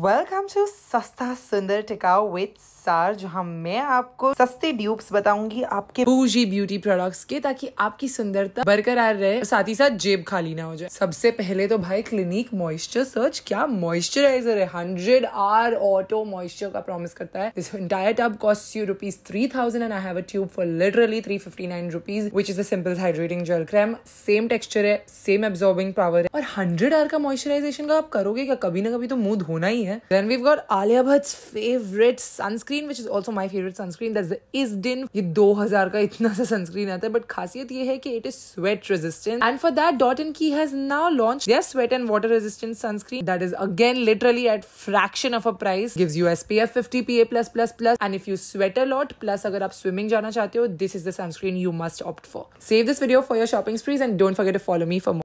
Welcome to सस्ता सुंदर टिकाओ with सार जहां मैं आपको सस्ते ड्यूब्स बताऊंगी आपके बूजी ब्यूटी प्रोडक्ट्स के ताकि आपकी सुंदरता बरकरार रहे साथ ही साथ जेब खाली ना हो जाए सबसे पहले तो भाई क्लिनिक मॉइस्चर सर्च क्या मॉइस्चराइजर है हंड्रेड आर ऑटो मॉइस्चर का प्रॉमिस करता है this entire tub cost you rupees three thousand and I have a tube for literally three fifty nine rupees which is a simple hydrating gel cream same texture है same absorbing power है और hundred are का moisturisation का आप करोगे क्या कभी ना कभी तो मुंह धोना ही Then we've got Alia Bhatt's favorite sunscreen, which is also my favorite sunscreen. That's the Isdin. Din. ये 2000 का इतना सा sunscreen आता है, but खासियत ये है कि it is sweat resistant. And for that, Dotin Ki has now launched their sweat and water resistant sunscreen that is again literally at fraction of a price. Gives you SPF 50 PA+++. And if you sweat a lot, plus अगर आप swimming जाना चाहते हो, this is the sunscreen you must opt for. Save this video for your shopping spree and don't forget to follow me for more.